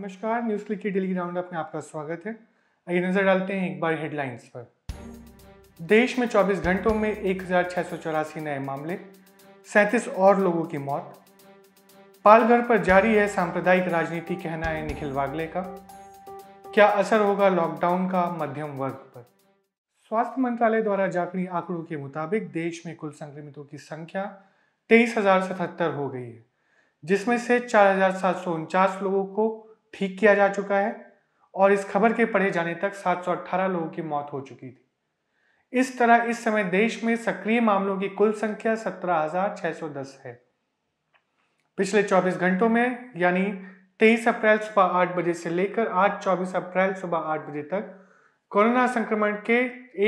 नमस्कार news click की daily round में आपका स्वागत है आइए नजर डालते हैं एक बार हेडलाइंस पर देश में 24 घंटों में एक नए मामले सैंतीस और लोगों की मौत पालघर पर जारी है सांप्रदायिक राजनीति कहना है निखिल वागले का क्या असर होगा लॉकडाउन का मध्यम वर्ग पर स्वास्थ्य मंत्रालय द्वारा जारी आंकड़ों के मुताबिक देश में कुल संक्रमितों की संख्या तेईस हो गई है जिसमें से चार लोगों को ठीक किया जा चुका है और इस खबर के पढ़े जाने तक 718 लोगों की मौत हो चुकी थी इस तरह इस समय देश में सक्रिय मामलों की कुल संख्या 17,610 है पिछले 24 घंटों में यानी 23 अप्रैल सुबह 8 बजे से लेकर आज 24 अप्रैल सुबह 8 बजे तक कोरोना संक्रमण के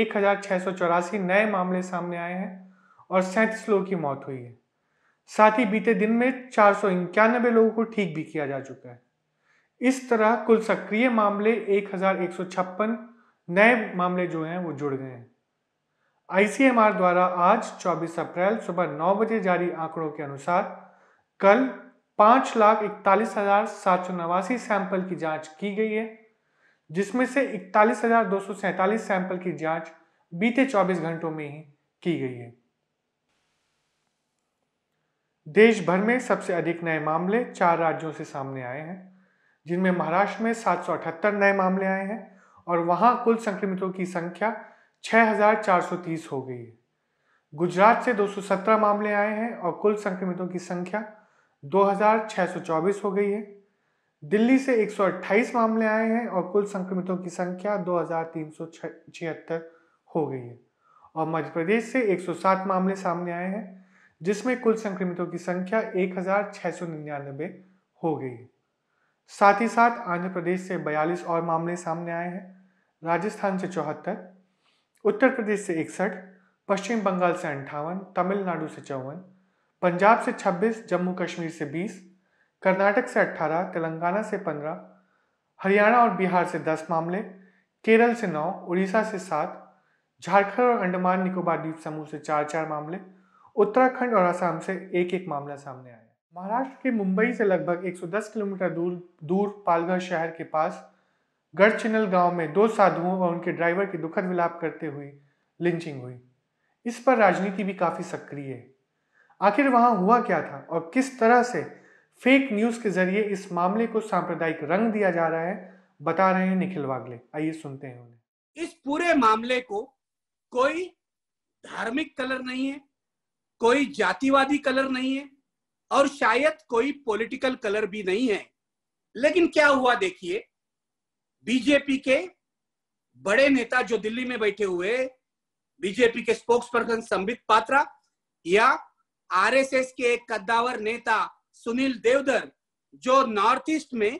एक नए मामले सामने आए हैं और सैंतीस लोगों की मौत हुई है साथ ही बीते दिन में चार लोगों को ठीक भी किया जा चुका है इस तरह कुल सक्रिय मामले एक नए मामले जो हैं वो जुड़ गए हैं आईसीएमआर द्वारा आज 24 अप्रैल सुबह 9 बजे जारी आंकड़ों के अनुसार कल पांच लाख इकतालीस हजार सात सौ नवासी सैंपल की जांच की गई है जिसमें से इकतालीस हजार दो सौ सैंतालीस सैंपल की जांच बीते 24 घंटों में ही की गई है देश भर में सबसे अधिक नए मामले चार राज्यों से सामने आए हैं जिनमें महाराष्ट्र में अठहत्तर नए मामले आए हैं और वहां कुल संक्रमितों की संख्या 6,430 हो गई है गुजरात से 217 मामले आए हैं और कुल संक्रमितों की संख्या 2,624 हो गई है दिल्ली से 128 मामले आए हैं और कुल संक्रमितों की संख्या छिहत्तर हो गई है और मध्य प्रदेश से 107 मामले सामने आए हैं जिसमें कुल संक्रमितों की संख्या निन्यानबे हो गई है साथ ही साथ आंध्र प्रदेश से 42 और मामले सामने आए हैं राजस्थान से चौहत्तर उत्तर प्रदेश से इकसठ पश्चिम बंगाल से अंठावन तमिलनाडु से चौवन पंजाब से 26 जम्मू कश्मीर से 20 कर्नाटक से 18 तेलंगाना से 15 हरियाणा और बिहार से 10 मामले केरल से 9 उड़ीसा से 7 झारखंड और अंडमान निकोबार द्वीप समूह से चार चार मामले उत्तराखंड और असम से एक एक मामला सामने आया महाराष्ट्र के मुंबई से लगभग 110 किलोमीटर दूर दूर पालघर शहर के पास गढ़चिनल गांव में दो साधुओं और उनके ड्राइवर की दुखद विलाप करते हुए लिंचिंग हुई इस पर राजनीति भी काफ़ी सक्रिय है आखिर वहां हुआ क्या था और किस तरह से फेक न्यूज़ के जरिए इस मामले को सांप्रदायिक रंग दिया जा रहा है बता रहे हैं निखिल वागले आइए सुनते हैं उन्हें इस पूरे मामले को कोई धार्मिक कलर नहीं है कोई जातिवादी कलर नहीं है और शायद कोई पॉलिटिकल कलर भी नहीं है लेकिन क्या हुआ देखिए बीजेपी के बड़े नेता जो दिल्ली में बैठे हुए बीजेपी के स्पोक्स पर्सन संबित पात्रा या आरएसएस के एक कद्दावर नेता सुनील देवधर जो नॉर्थ ईस्ट में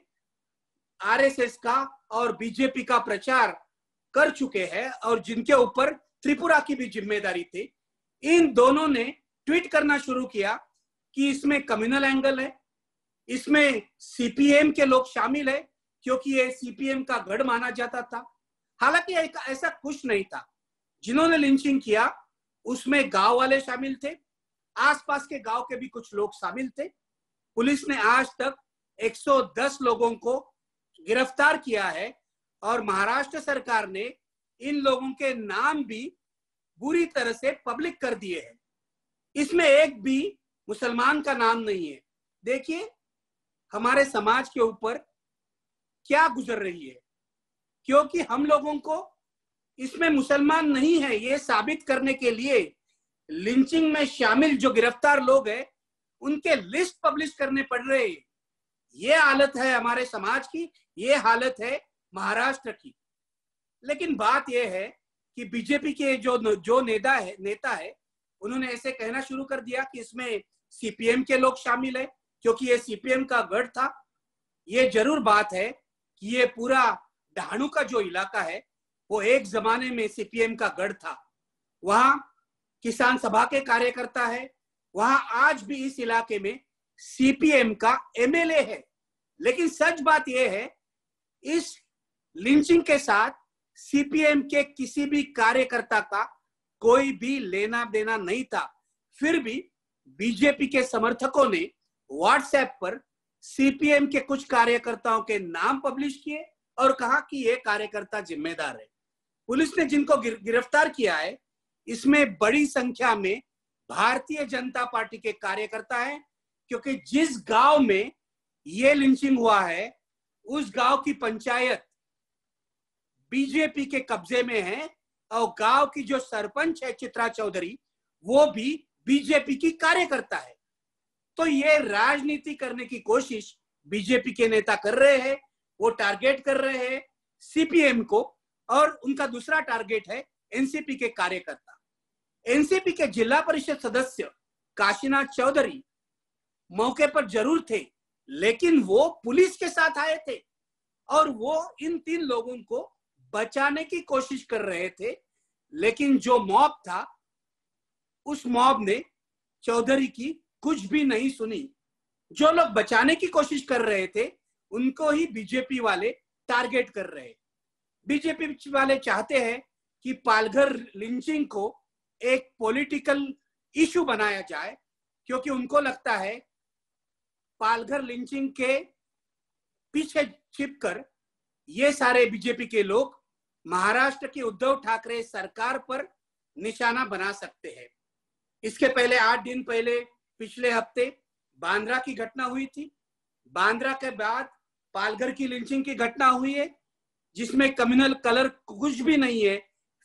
आरएसएस का और बीजेपी का प्रचार कर चुके हैं और जिनके ऊपर त्रिपुरा की भी जिम्मेदारी थी इन दोनों ने ट्वीट करना शुरू किया कि इसमें कम्युनल एंगल है इसमें सीपीएम के लोग शामिल है क्योंकि ये सीपीएम का गढ़ माना जाता था हालांकि ऐसा कुछ नहीं था जिन्होंने लिंचिंग किया उसमें गांव वाले शामिल थे आसपास के गांव के भी कुछ लोग शामिल थे पुलिस ने आज तक 110 लोगों को गिरफ्तार किया है और महाराष्ट्र सरकार ने इन लोगों के नाम भी बुरी तरह से पब्लिक कर दिए हैं इसमें एक भी मुसलमान का नाम नहीं है देखिए हमारे समाज के ऊपर क्या गुजर रही है क्योंकि हम लोगों को इसमें मुसलमान नहीं है ये साबित करने के लिए लिंचिंग में शामिल जो गिरफ्तार लोग हैं उनके लिस्ट पब्लिश करने पड़ रहे हैं ये हालत है हमारे समाज की ये हालत है महाराष्ट्र की लेकिन बात यह है कि बीजेपी के जो जो नेता है नेता है उन्होंने ऐसे कहना शुरू कर दिया कि इसमें सीपीएम के लोग शामिल है क्योंकि ये सीपीएम का गढ़ था ये जरूर बात है कि ये पूरा डहाणू का जो इलाका है वो एक जमाने में सीपीएम का गढ़ था वहां किसान सभा के कार्यकर्ता है वहां आज भी इस इलाके में सीपीएम का एमएलए है लेकिन सच बात यह है इस लिंचिंग के साथ सीपीएम के किसी भी कार्यकर्ता का कोई भी लेना देना नहीं था फिर भी बीजेपी के समर्थकों ने व्हाट्सएप पर सीपीएम के कुछ कार्यकर्ताओं के नाम पब्लिश किए और कहा कि ये कार्यकर्ता जिम्मेदार है पुलिस ने जिनको गिरफ्तार किया है इसमें बड़ी संख्या में भारतीय जनता पार्टी के कार्यकर्ता हैं क्योंकि जिस गांव में ये लिंचिंग हुआ है उस गांव की पंचायत बीजेपी के कब्जे में है और गांव की जो सरपंच है चित्रा चौधरी वो भी बीजेपी की कार्यकर्ता है तो ये राजनीति करने की कोशिश बीजेपी के नेता कर रहे हैं वो टारगेट कर रहे हैं सीपीएम को और उनका दूसरा टारगेट है एनसीपी के कार्यकर्ता एनसीपी के जिला परिषद सदस्य काशीनाथ चौधरी मौके पर जरूर थे लेकिन वो पुलिस के साथ आए थे और वो इन तीन लोगों को बचाने की कोशिश कर रहे थे लेकिन जो मॉब था उस मॉब ने चौधरी की कुछ भी नहीं सुनी जो लोग बचाने की कोशिश कर रहे थे उनको ही बीजेपी वाले टारगेट कर रहे बीजेपी वाले चाहते हैं कि पालघर लिंचिंग को एक पॉलिटिकल इशू बनाया जाए क्योंकि उनको लगता है पालघर लिंचिंग के पीछे छिपकर ये सारे बीजेपी के लोग महाराष्ट्र की उद्धव ठाकरे सरकार पर निशाना बना सकते हैं इसके पहले आठ दिन पहले पिछले हफ्ते बांद्रा की घटना हुई थी बांद्रा के बाद पालघर की लिंचिंग की घटना हुई है जिसमें कम्युनल कलर कुछ भी नहीं है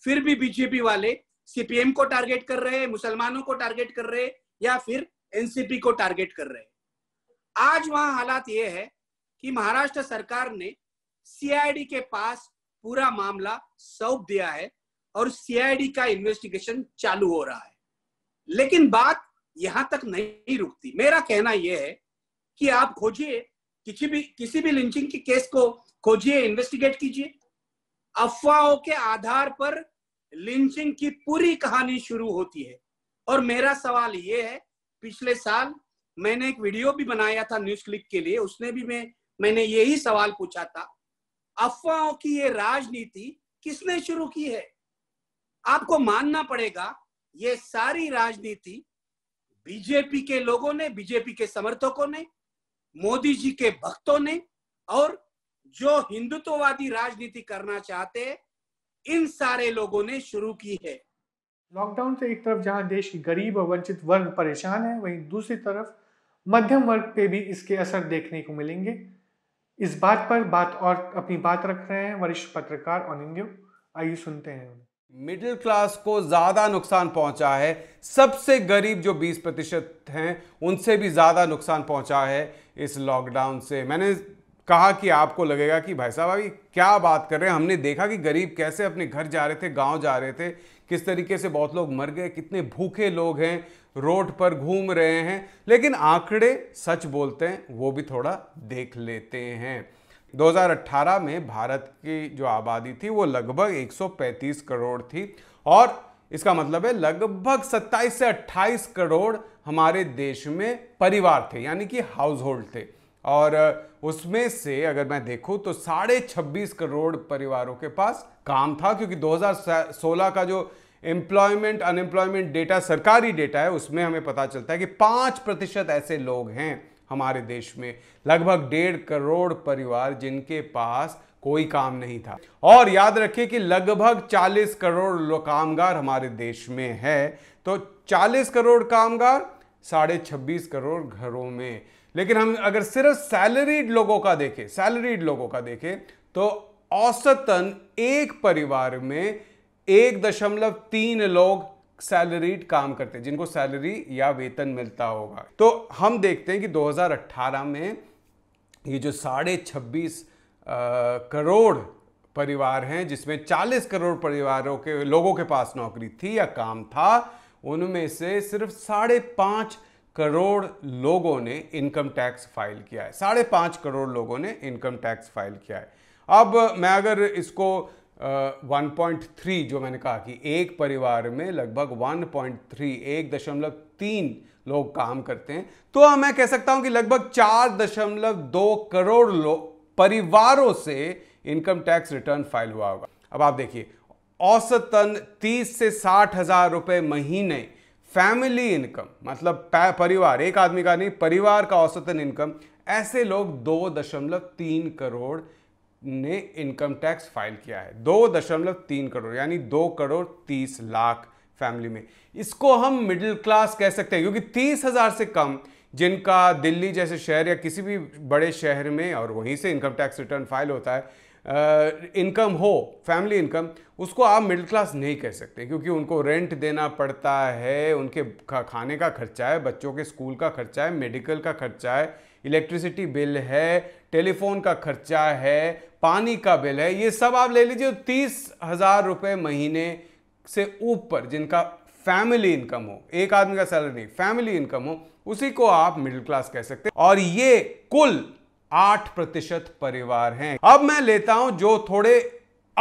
फिर भी बीजेपी वाले सीपीएम को टारगेट कर रहे हैं मुसलमानों को टारगेट कर रहे हैं या फिर एनसीपी को टारगेट कर रहे हैं आज वहां हालात ये है कि महाराष्ट्र सरकार ने सीआईडी के पास पूरा मामला सौंप दिया है और सीआईडी का इन्वेस्टिगेशन चालू हो रहा है लेकिन बात यहां तक नहीं रुकती मेरा कहना यह है कि आप खोजिए किसी भी किसी भी लिंचिंग के केस को खोजिए इन्वेस्टिगेट कीजिए अफवाहों के आधार पर लिंचिंग की पूरी कहानी शुरू होती है और मेरा सवाल ये है पिछले साल मैंने एक वीडियो भी बनाया था न्यूज क्लिक के लिए उसने भी मैं मैंने यही सवाल पूछा था अफवाहों की ये राजनीति किसने शुरू की है आपको मानना पड़ेगा ये सारी राजनीति बीजेपी के लोगों ने बीजेपी के समर्थकों ने मोदी जी के भक्तों ने और जो हिंदुत्ववादी राजनीति करना चाहते इन सारे लोगों ने शुरू की है लॉकडाउन से एक तरफ जहां देश के गरीब और वंचित वर्ग परेशान है वहीं दूसरी तरफ मध्यम वर्ग पे भी इसके असर देखने को मिलेंगे इस बात पर बात और अपनी बात रख रहे हैं वरिष्ठ पत्रकार और आइए सुनते हैं उन्हें मिडिल क्लास को ज़्यादा नुकसान पहुंचा है सबसे गरीब जो 20 प्रतिशत हैं उनसे भी ज़्यादा नुकसान पहुंचा है इस लॉकडाउन से मैंने कहा कि आपको लगेगा कि भाई साहब अभी क्या बात कर रहे हैं हमने देखा कि गरीब कैसे अपने घर जा रहे थे गांव जा रहे थे किस तरीके से बहुत लोग मर गए कितने भूखे लोग हैं रोड पर घूम रहे हैं लेकिन आंकड़े सच बोलते हैं वो भी थोड़ा देख लेते हैं 2018 में भारत की जो आबादी थी वो लगभग 135 करोड़ थी और इसका मतलब है लगभग 27 से 28 करोड़ हमारे देश में परिवार थे यानी कि हाउस होल्ड थे और उसमें से अगर मैं देखूं तो साढ़े छब्बीस करोड़ परिवारों के पास काम था क्योंकि 2016 का जो एम्प्लॉयमेंट अनएम्प्लॉयमेंट डेटा सरकारी डेटा है उसमें हमें पता चलता है कि पाँच प्रतिशत ऐसे लोग हैं हमारे देश में लगभग डेढ़ करोड़ परिवार जिनके पास कोई काम नहीं था और याद रखिए कि लगभग 40 करोड़ कामगार हमारे देश में है तो 40 करोड़ कामगार साढ़े छब्बीस करोड़ घरों में लेकिन हम अगर सिर्फ सैलरीड लोगों का देखें सैलरीड लोगों का देखें तो औसतन एक परिवार में एक दशमलव तीन लोग सैलरीड काम करते हैं जिनको सैलरी या वेतन मिलता होगा तो हम देखते हैं कि 2018 में ये जो साढ़े छब्बीस करोड़ परिवार हैं जिसमें 40 करोड़ परिवारों के लोगों के पास नौकरी थी या काम था उनमें से सिर्फ साढ़े पाँच करोड़ लोगों ने इनकम टैक्स फाइल किया है साढ़े पाँच करोड़ लोगों ने इनकम टैक्स फाइल किया है अब मैं अगर इसको 1.3 जो मैंने कहा कि एक परिवार में लगभग 1.3 एक दशमलव तीन लोग काम करते हैं तो मैं कह सकता हूं कि लगभग चार दशमलव दो करोड़ लोग परिवारों से इनकम टैक्स रिटर्न फाइल हुआ होगा अब आप देखिए औसतन 30 से साठ हजार रुपये महीने फैमिली इनकम मतलब परिवार एक आदमी का नहीं परिवार का औसतन इनकम ऐसे लोग दो दशमलव तीन करोड़ ने इनकम टैक्स फाइल किया है दो दशमलव तीन करोड़ यानी दो करोड़ तीस लाख फैमिली में इसको हम मिडिल क्लास कह सकते हैं क्योंकि तीस हजार से कम जिनका दिल्ली जैसे शहर या किसी भी बड़े शहर में और वहीं से इनकम टैक्स रिटर्न फाइल होता है इनकम uh, हो फैमिली इनकम उसको आप मिडिल क्लास नहीं कह सकते क्योंकि उनको रेंट देना पड़ता है उनके खाने का खर्चा है बच्चों के स्कूल का खर्चा है मेडिकल का खर्चा है इलेक्ट्रिसिटी बिल है टेलीफोन का खर्चा है पानी का बिल है ये सब आप ले लीजिए तो तीस हज़ार रुपये महीने से ऊपर जिनका फैमिली इनकम हो एक आदमी का सैलरी नहीं फैमिली इनकम हो उसी को आप मिडिल क्लास कह सकते हैं और ये कुल आठ प्रतिशत परिवार हैं अब मैं लेता हूं जो थोड़े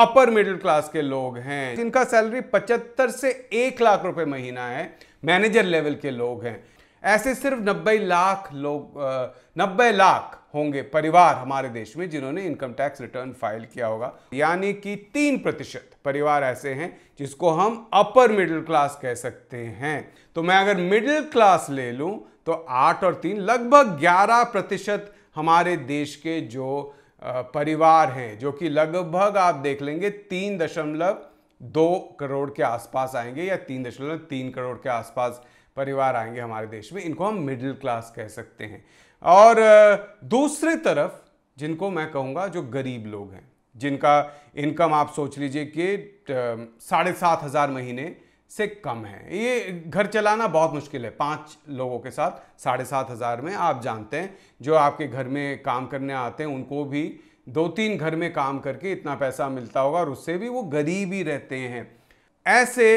अपर मिडिल क्लास के लोग हैं जिनका सैलरी पचहत्तर से एक लाख रुपए महीना है मैनेजर लेवल के लोग हैं ऐसे सिर्फ 90 लाख लोग नब्बे लाख होंगे परिवार हमारे देश में जिन्होंने इनकम टैक्स रिटर्न फाइल किया होगा यानी कि तीन प्रतिशत परिवार ऐसे हैं जिसको हम अपर मिडिल क्लास कह सकते हैं तो मैं अगर मिडिल क्लास ले लूं तो आठ और तीन लगभग ग्यारह प्रतिशत हमारे देश के जो परिवार हैं जो कि लगभग आप देख लेंगे तीन दशमलव दो करोड़ के आसपास आएंगे या तीन दशमलव तीन करोड़ के आसपास परिवार आएंगे हमारे देश में इनको हम मिडिल क्लास कह सकते हैं और दूसरी तरफ जिनको मैं कहूँगा जो गरीब लोग हैं जिनका इनकम आप सोच लीजिए कि साढ़े सात हज़ार महीने से कम है ये घर चलाना बहुत मुश्किल है पाँच लोगों के साथ साढ़े सात हज़ार में आप जानते हैं जो आपके घर में काम करने आते हैं उनको भी दो तीन घर में काम करके इतना पैसा मिलता होगा और उससे भी वो गरीब ही रहते हैं ऐसे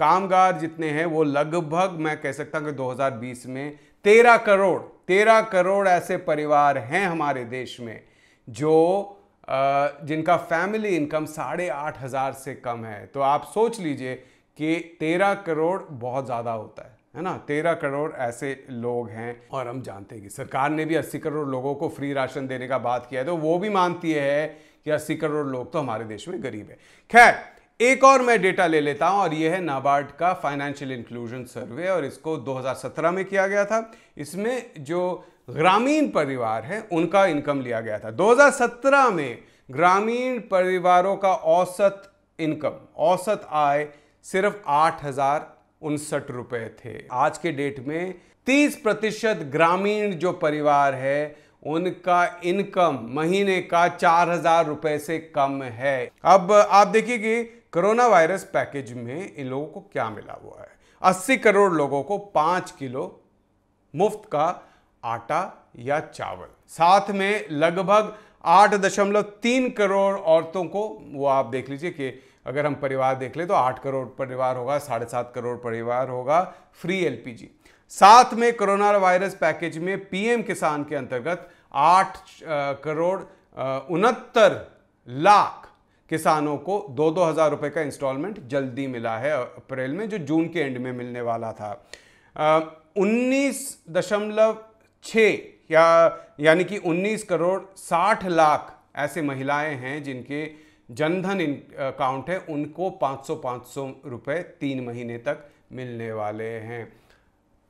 कामगार जितने हैं वो लगभग मैं कह सकता हूँ कि 2020 में तेरह करोड़ तेरह करोड़ ऐसे परिवार हैं हमारे देश में जो जिनका फैमिली इनकम साढ़े आठ हज़ार से कम है तो आप सोच लीजिए कि तेरह करोड़ बहुत ज़्यादा होता है है ना तेरह करोड़ ऐसे लोग हैं और हम जानते हैं कि सरकार ने भी अस्सी करोड़ लोगों को फ्री राशन देने का बात किया है तो वो भी मानती है कि अस्सी करोड़ लोग तो हमारे देश में गरीब है खैर एक और मैं डेटा ले लेता हूं और यह है नाबार्ड का फाइनेंशियल इंक्लूजन सर्वे और इसको 2017 में किया गया था इसमें जो ग्रामीण परिवार है उनका इनकम लिया गया था 2017 में ग्रामीण परिवारों का औसत इनकम औसत आय सिर्फ आठ हजार उनसठ रुपए थे आज के डेट में 30 प्रतिशत ग्रामीण जो परिवार है उनका इनकम महीने का चार हजार रुपए से कम है अब आप देखिए कि कोरोना वायरस पैकेज में इन लोगों को क्या मिला हुआ है 80 करोड़ लोगों को 5 किलो मुफ्त का आटा या चावल साथ में लगभग 8.3 करोड़ औरतों को वो आप देख लीजिए कि अगर हम परिवार देख ले तो 8 करोड़ परिवार होगा साढ़े सात करोड़ परिवार होगा फ्री एलपीजी साथ में कोरोना वायरस पैकेज में पीएम किसान के अंतर्गत 8 करोड़ उनहत्तर लाख किसानों को दो दो हज़ार रुपये का इंस्टॉलमेंट जल्दी मिला है अप्रैल में जो जून के एंड में मिलने वाला था उन्नीस दशमलव छः या यानी कि 19 करोड़ 60 लाख ऐसे महिलाएं हैं जिनके जनधन अकाउंट है उनको 500 500 रुपए तीन महीने तक मिलने वाले हैं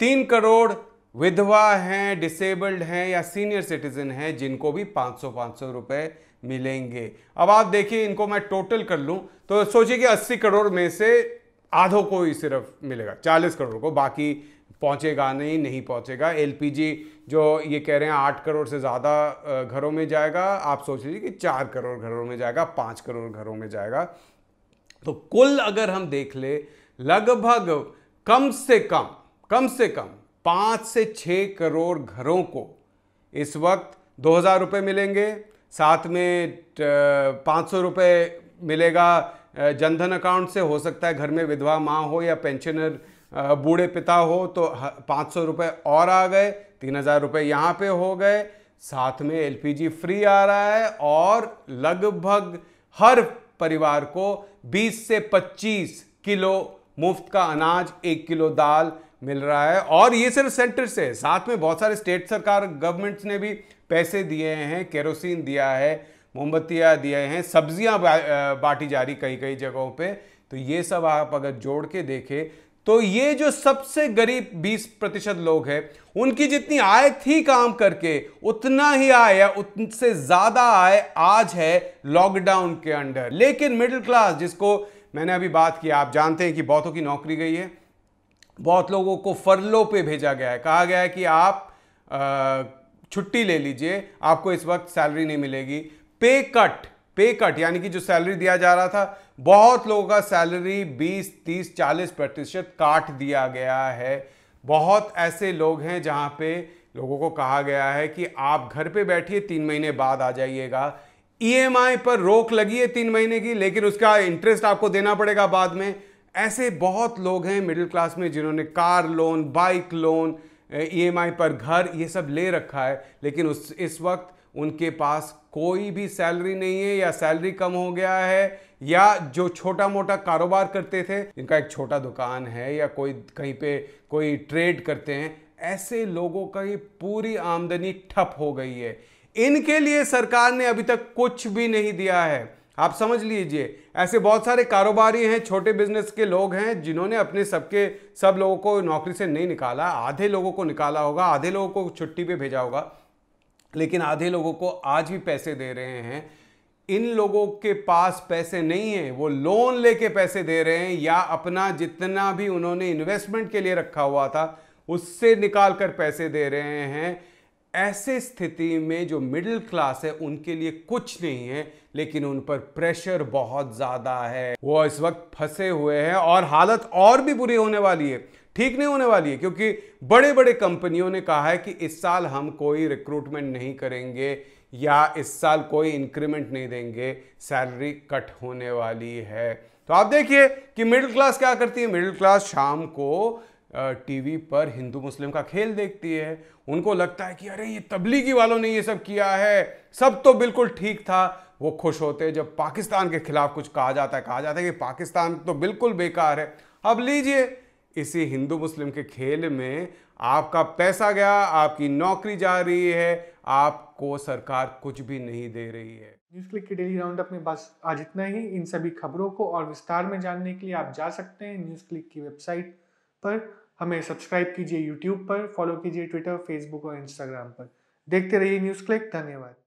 तीन करोड़ विधवा हैं डिसेबल्ड हैं या सीनियर सिटीजन हैं जिनको भी 500 500 रुपए मिलेंगे अब आप देखिए इनको मैं टोटल कर लूँ तो सोचिए कि अस्सी करोड़ में से आधों को ही सिर्फ मिलेगा चालीस करोड़ को बाकी पहुंचेगा नहीं नहीं पहुंचेगा एलपीजी जो ये कह रहे हैं आठ करोड़ से ज़्यादा घरों में जाएगा आप सोच लीजिए कि चार करोड़ घरों में जाएगा पाँच करोड़ घरों में जाएगा तो कुल अगर हम देख ले लगभग कम से कम कम से कम पाँच से छः करोड़ घरों को इस वक्त दो हज़ार रुपये मिलेंगे साथ में पाँच सौ रुपये मिलेगा जनधन अकाउंट से हो सकता है घर में विधवा माँ हो या पेंशनर बूढ़े पिता हो तो पाँच सौ रुपये और आ गए तीन हज़ार रुपये यहाँ पर हो गए साथ में एलपीजी फ्री आ रहा है और लगभग हर परिवार को 20 से 25 किलो मुफ्त का अनाज एक किलो दाल मिल रहा है और ये सिर्फ सेंटर से साथ में बहुत सारे स्टेट सरकार गवर्नमेंट्स ने भी पैसे दिए हैं केरोसिन दिया है मोमबत्तियाँ दिए हैं सब्जियाँ बांटी जा रही कई कई जगहों पे तो ये सब आप अगर जोड़ के देखें तो ये जो सबसे गरीब 20 प्रतिशत लोग हैं उनकी जितनी आय थी काम करके उतना ही आय या उनसे ज़्यादा आय आज है लॉकडाउन के अंडर लेकिन मिडिल क्लास जिसको मैंने अभी बात की आप जानते हैं कि बहुतों की नौकरी गई है बहुत लोगों को फरलो पे भेजा गया है कहा गया है कि आप आ, छुट्टी ले लीजिए आपको इस वक्त सैलरी नहीं मिलेगी पे कट पे कट यानी कि जो सैलरी दिया जा रहा था बहुत लोगों का सैलरी 20, 30, 40 प्रतिशत काट दिया गया है बहुत ऐसे लोग हैं जहां पे लोगों को कहा गया है कि आप घर पे बैठिए तीन महीने बाद आ जाइएगा ईएमआई e पर रोक लगी है तीन महीने की लेकिन उसका इंटरेस्ट आपको देना पड़ेगा बाद में ऐसे बहुत लोग हैं मिडिल क्लास में जिन्होंने कार लोन बाइक लोन ई e पर घर ये सब ले रखा है लेकिन उस इस वक्त उनके पास कोई भी सैलरी नहीं है या सैलरी कम हो गया है या जो छोटा मोटा कारोबार करते थे इनका एक छोटा दुकान है या कोई कहीं पे कोई ट्रेड करते हैं ऐसे लोगों का ये पूरी आमदनी ठप हो गई है इनके लिए सरकार ने अभी तक कुछ भी नहीं दिया है आप समझ लीजिए ऐसे बहुत सारे कारोबारी हैं छोटे बिजनेस के लोग हैं जिन्होंने अपने सबके सब लोगों को नौकरी से नहीं निकाला आधे लोगों को निकाला होगा आधे लोगों को छुट्टी पे भेजा होगा लेकिन आधे लोगों को आज भी पैसे दे रहे हैं इन लोगों के पास पैसे नहीं हैं वो लोन लेके पैसे दे रहे हैं या अपना जितना भी उन्होंने इन्वेस्टमेंट के लिए रखा हुआ था उससे निकाल कर पैसे दे रहे हैं ऐसे स्थिति में जो मिडिल क्लास है उनके लिए कुछ नहीं है लेकिन उन पर प्रेशर बहुत ज़्यादा है वो इस वक्त फंसे हुए हैं और हालत और भी बुरी होने वाली है ठीक नहीं होने वाली है क्योंकि बड़े बड़े कंपनियों ने कहा है कि इस साल हम कोई रिक्रूटमेंट नहीं करेंगे या इस साल कोई इंक्रीमेंट नहीं देंगे सैलरी कट होने वाली है तो आप देखिए कि मिडिल क्लास क्या करती है मिडिल क्लास शाम को टीवी पर हिंदू मुस्लिम का खेल देखती है उनको लगता है कि अरे ये तबलीगी वालों ने ये सब किया है सब तो बिल्कुल ठीक था वो खुश होते जब पाकिस्तान के खिलाफ कुछ कहा जाता है कहा जाता है कि पाकिस्तान तो बिल्कुल बेकार है अब लीजिए इसी हिंदू मुस्लिम के खेल में आपका पैसा गया आपकी नौकरी जा रही है आपको सरकार कुछ भी नहीं दे रही है न्यूज क्लिक के डेली राउंड अप में बस आज इतना ही इन सभी खबरों को और विस्तार में जानने के लिए आप जा सकते हैं न्यूज क्लिक की वेबसाइट पर हमें सब्सक्राइब कीजिए यूट्यूब पर फॉलो कीजिए ट्विटर फेसबुक और इंस्टाग्राम पर देखते रहिए न्यूज़ क्लिक धन्यवाद